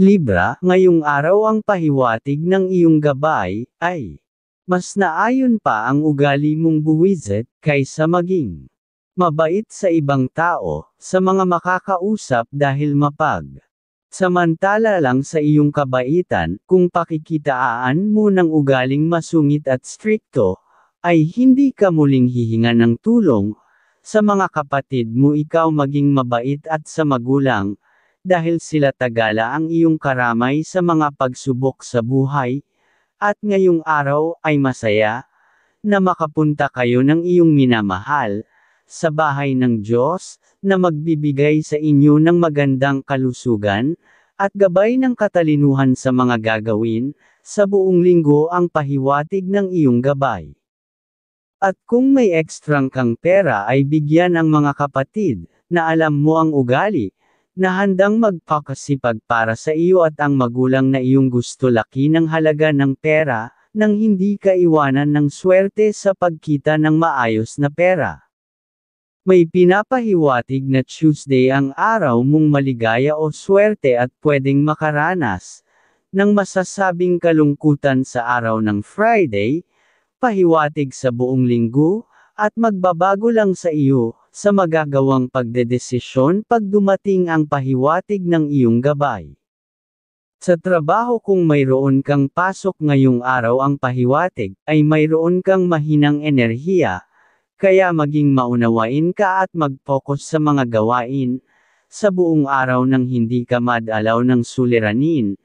Libra, ngayong araw ang pahiwatig ng iyong gabay, ay mas naayon pa ang ugali mong buwizet, kaysa maging mabait sa ibang tao, sa mga makakausap dahil mapag. Samantala lang sa iyong kabaitan, kung pakikitaan mo ng ugaling masungit at strikto, ay hindi ka muling hihinga ng tulong, sa mga kapatid mo ikaw maging mabait at sa magulang, dahil sila tagala ang iyong karamay sa mga pagsubok sa buhay, at ngayong araw ay masaya na makapunta kayo ng iyong minamahal sa bahay ng Diyos na magbibigay sa inyo ng magandang kalusugan at gabay ng katalinuhan sa mga gagawin sa buong linggo ang pahiwatig ng iyong gabay. At kung may ekstrang kang pera ay bigyan ang mga kapatid na alam mo ang ugali na handang magpakasipag para sa iyo at ang magulang na iyong gusto laki ng halaga ng pera, nang hindi ka iwanan ng swerte sa pagkita ng maayos na pera. May pinapahiwatig na Tuesday ang araw mong maligaya o swerte at pwedeng makaranas, ng masasabing kalungkutan sa araw ng Friday, pahiwatig sa buong linggo, at magbabago lang sa iyo, sa magagawang pagdedesisyon pag dumating ang pahiwatig ng iyong gabay. Sa trabaho kung mayroon kang pasok ngayong araw ang pahiwatig, ay mayroon kang mahinang enerhiya, kaya maging maunawain ka at mag-focus sa mga gawain, sa buong araw nang hindi ka madalaw ng suliranin,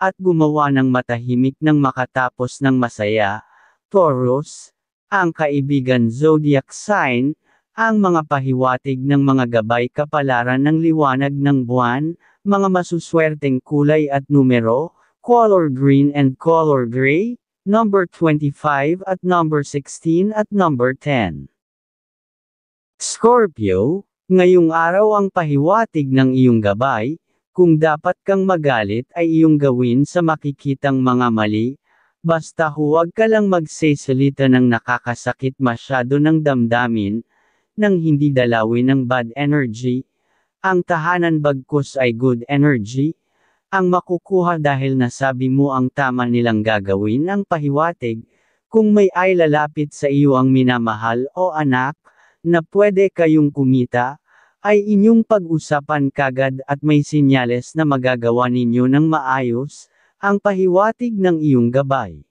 at gumawa ng matahimik nang makatapos ng masaya. Taurus, ang kaibigan zodiac sign, ang mga pahiwatig ng mga gabay kapalaran ng liwanag ng buwan, mga masuswerteng kulay at numero, color green and color gray, number 25 at number 16 at number 10. Scorpio, ngayong araw ang pahiwatig ng iyong gabay, kung dapat kang magalit ay iyong gawin sa makikitang mga mali, basta huwag ka lang magsesalita ng nakakasakit masyado ng damdamin, nang hindi dalawin ng bad energy, ang tahanan bagkus ay good energy, ang makukuha dahil nasabi mo ang tama nilang gagawin ang pahiwatig, kung may ay lalapit sa iyo ang minamahal o anak, na pwede kayong kumita, ay inyong pag-usapan kagad at may sinyales na magagawa ninyo ng maayos, ang pahiwatig ng iyong gabay.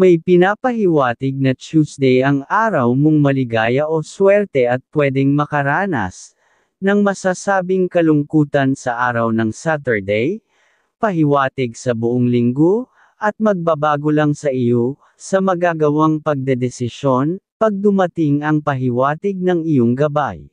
May pinapahiwatig na Tuesday ang araw mong maligaya o swerte at pwedeng makaranas ng masasabing kalungkutan sa araw ng Saturday, pahiwatig sa buong linggo, at magbabago lang sa iyo, sa magagawang pagdedesisyon, pag dumating ang pahiwatig ng iyong gabay.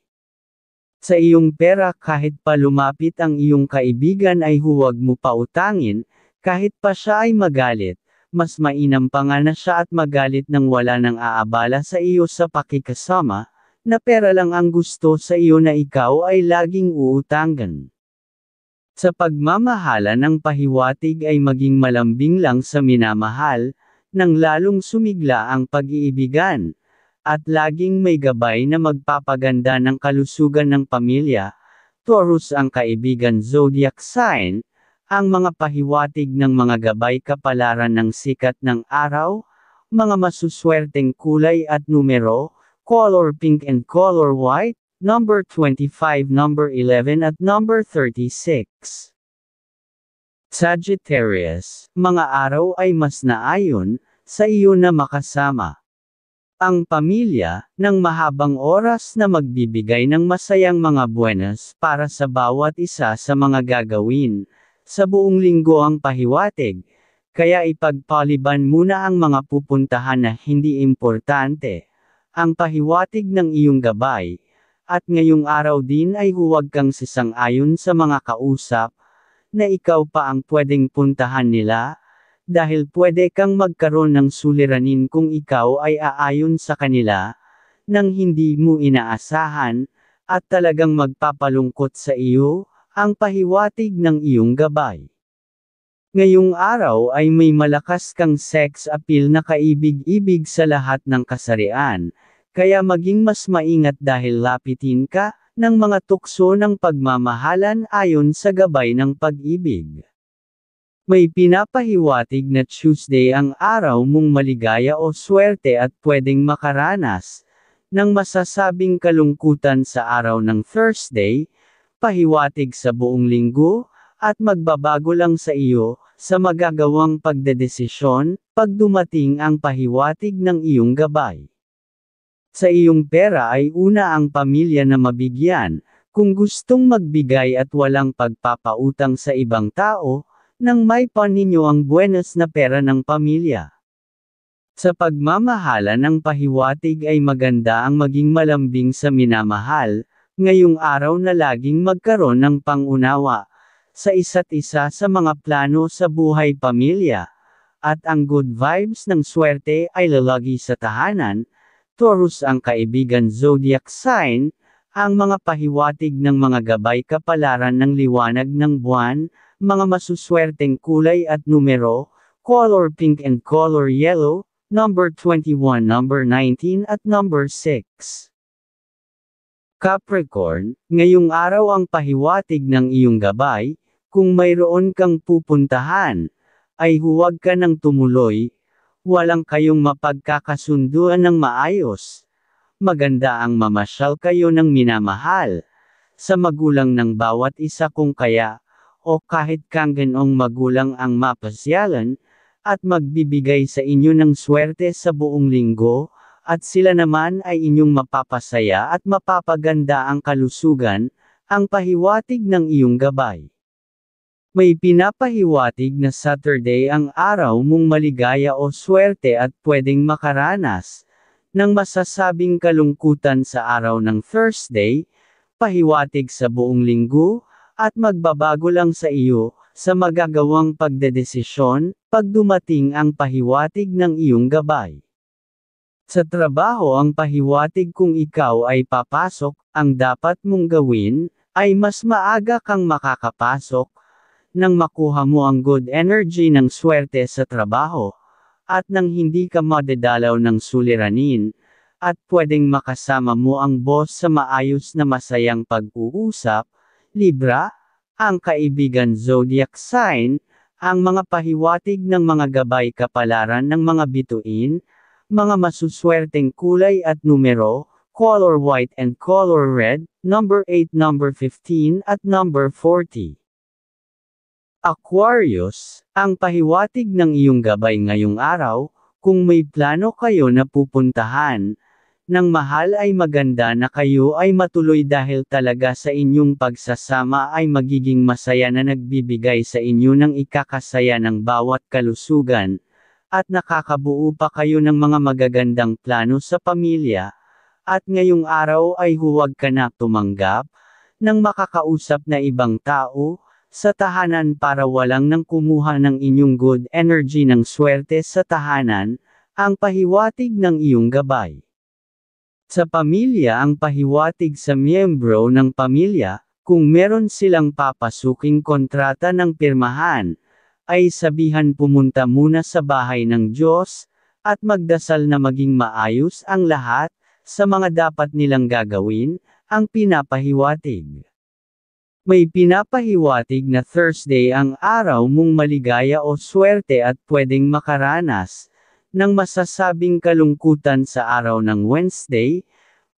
Sa iyong pera kahit pa lumapit ang iyong kaibigan ay huwag mo pautangin, kahit pa siya ay magalit, mas mainam pa nga na siya at magalit nang wala nang aabala sa iyo sa pakikasama, na pera lang ang gusto sa iyo na ikaw ay laging uutangan. Sa pagmamahala ng pahiwatig ay maging malambing lang sa minamahal, nang lalong sumigla ang pag-iibigan, at laging may gabay na magpapaganda ng kalusugan ng pamilya, Taurus ang kaibigan zodiac sign, ang mga pahiwatig ng mga gabay kapalaran ng sikat ng araw, mga masuswerteng kulay at numero, color pink and color white, number 25, number 11 at number 36. Sagittarius, mga araw ay mas naayon sa iyo na makasama. Ang pamilya, ng mahabang oras na magbibigay ng masayang mga buenas para sa bawat isa sa mga gagawin, sa buong linggo ang pahiwatig, kaya ipagpaliban muna ang mga pupuntahan na hindi importante, ang pahiwatig ng iyong gabay, at ngayong araw din ay huwag kang sisang-ayon sa mga kausap, na ikaw pa ang pwedeng puntahan nila, dahil pwede kang magkaroon ng suliranin kung ikaw ay aayon sa kanila, nang hindi mo inaasahan, at talagang magpapalungkot sa iyo, ang pahiwatig ng iyong gabay. Ngayong araw ay may malakas kang sex appeal na kaibig-ibig sa lahat ng kasarian, kaya maging mas maingat dahil lapitin ka ng mga tukso ng pagmamahalan ayon sa gabay ng pag-ibig. May pinapahiwatig na Tuesday ang araw mong maligaya o swerte at pwedeng makaranas ng masasabing kalungkutan sa araw ng Thursday, pahiwatig sa buong linggo, at magbabago lang sa iyo, sa magagawang pagdedesisyon, pag dumating ang pahiwatig ng iyong gabay. Sa iyong pera ay una ang pamilya na mabigyan, kung gustong magbigay at walang pagpapautang sa ibang tao, nang may paninyo ang buenas na pera ng pamilya. Sa pagmamahala ng pahiwatig ay maganda ang maging malambing sa minamahal, ngayong araw na laging magkaroon ng pangunawa sa isa't isa sa mga plano sa buhay pamilya, at ang good vibes ng swerte ay lalagi sa tahanan, Taurus ang kaibigan zodiac sign, ang mga pahiwatig ng mga gabay kapalaran ng liwanag ng buwan, mga masuswerteng kulay at numero, color pink and color yellow, number 21, number 19 at number 6. Capricorn, ngayong araw ang pahiwatig ng iyong gabay, kung mayroon kang pupuntahan, ay huwag ka nang tumuloy, walang kayong mapagkakasunduan ng maayos. Maganda ang mamasyal kayo ng minamahal, sa magulang ng bawat isa kung kaya, o kahit kang ganong magulang ang mapasyalan, at magbibigay sa inyo ng swerte sa buong linggo, at sila naman ay inyong mapapasaya at mapapaganda ang kalusugan, ang pahiwatig ng iyong gabay. May pinapahiwatig na Saturday ang araw mong maligaya o swerte at pwedeng makaranas ng masasabing kalungkutan sa araw ng Thursday, pahiwatig sa buong linggo, at magbabago lang sa iyo, sa magagawang pagdedesisyon, pag dumating ang pahiwatig ng iyong gabay. Sa trabaho ang pahiwatig kung ikaw ay papasok, ang dapat mong gawin, ay mas maaga kang makakapasok, nang makuha mo ang good energy ng swerte sa trabaho, at nang hindi ka madedalaw ng suliranin, at pwedeng makasama mo ang boss sa maayos na masayang pag-uusap, Libra, ang kaibigan zodiac sign, ang mga pahiwatig ng mga gabay kapalaran ng mga bituin, mga masuswerteng kulay at numero, color white and color red, number 8, number 15 at number 40. Aquarius, ang pahiwatig ng iyong gabay ngayong araw, kung may plano kayo na pupuntahan, nang mahal ay maganda na kayo ay matuloy dahil talaga sa inyong pagsasama ay magiging masaya na nagbibigay sa inyo ng ikakasaya ng bawat kalusugan, at nakakabuo pa kayo ng mga magagandang plano sa pamilya, at ngayong araw ay huwag ka na tumanggap ng makakausap na ibang tao sa tahanan para walang nang kumuha ng inyong good energy ng swerte sa tahanan, ang pahiwatig ng iyong gabay. Sa pamilya ang pahiwatig sa miyembro ng pamilya, kung meron silang papasuking kontrata ng pirmahan, ay sabihan pumunta muna sa bahay ng Diyos, at magdasal na maging maayos ang lahat, sa mga dapat nilang gagawin, ang pinapahiwatig. May pinapahiwatig na Thursday ang araw mong maligaya o swerte at pwedeng makaranas, ng masasabing kalungkutan sa araw ng Wednesday,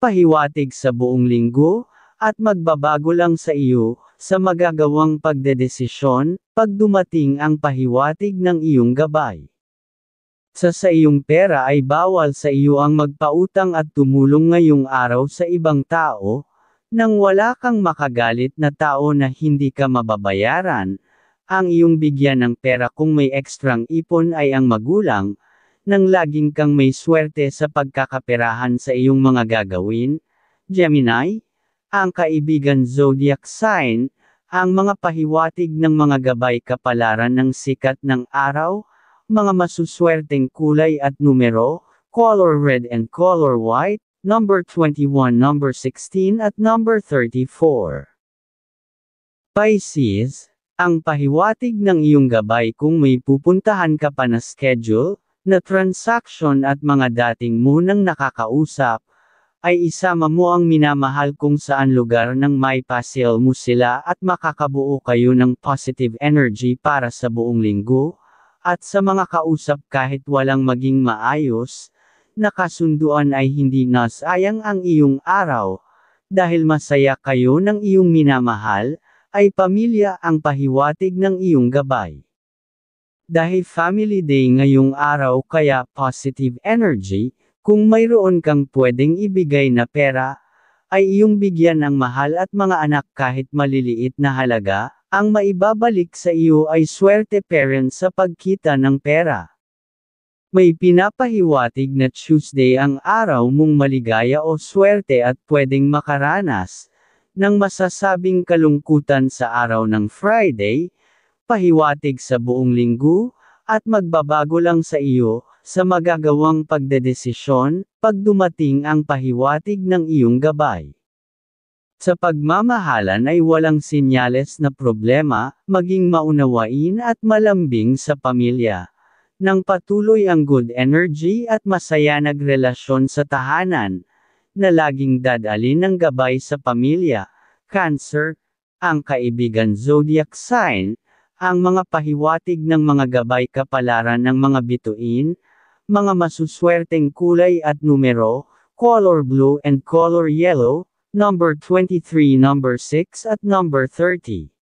pahiwatig sa buong linggo, at magbabago lang sa iyo, sa magagawang pagdedesisyon, pag dumating ang pahiwatig ng iyong gabay. Sa sa iyong pera ay bawal sa iyo ang magpautang at tumulong ngayong araw sa ibang tao, nang wala kang makagalit na tao na hindi ka mababayaran, ang iyong bigyan ng pera kung may ekstrang ipon ay ang magulang, nang laging kang may swerte sa pagkakaperahan sa iyong mga gagawin, Gemini, ang kaibigan zodiac sign, ang mga pahiwatig ng mga gabay kapalaran ng sikat ng araw, mga masuswerteng kulay at numero, color red and color white, number 21, number 16 at number 34. Pisces, ang pahiwatig ng iyong gabay kung may pupuntahan ka pa na schedule, na transaction at mga dating munang nakakausap, ay isama mo ang minamahal kung saan lugar ng may pasil mo sila at makakabuo kayo ng positive energy para sa buong linggo, at sa mga kausap kahit walang maging maayos, nakasunduan ay hindi nasayang ang iyong araw, dahil masaya kayo ng iyong minamahal, ay pamilya ang pahiwatig ng iyong gabay. Dahil family day ngayong araw kaya positive energy, kung mayroon kang pwedeng ibigay na pera, ay iyong bigyan ng mahal at mga anak kahit maliliit na halaga, ang maibabalik sa iyo ay swerte parents sa pagkita ng pera. May pinapahiwatig na Tuesday ang araw mong maligaya o swerte at pwedeng makaranas ng masasabing kalungkutan sa araw ng Friday, pahiwatig sa buong linggo, at magbabago lang sa iyo, sa magagawang pagdedesisyon, pagdumating ang pahiwatig ng iyong gabay. Sa pagmamahalan ay walang sinyales na problema, maging maunawain at malambing sa pamilya. Nang patuloy ang good energy at masaya nagrelasyon sa tahanan, na laging dadalin ng gabay sa pamilya, cancer, ang kaibigan zodiac sign, ang mga pahiwatig ng mga gabay kapalaran ng mga bituin, mga masuswerteng kulay at numero, color blue and color yellow, number 23, number 6 at number 30.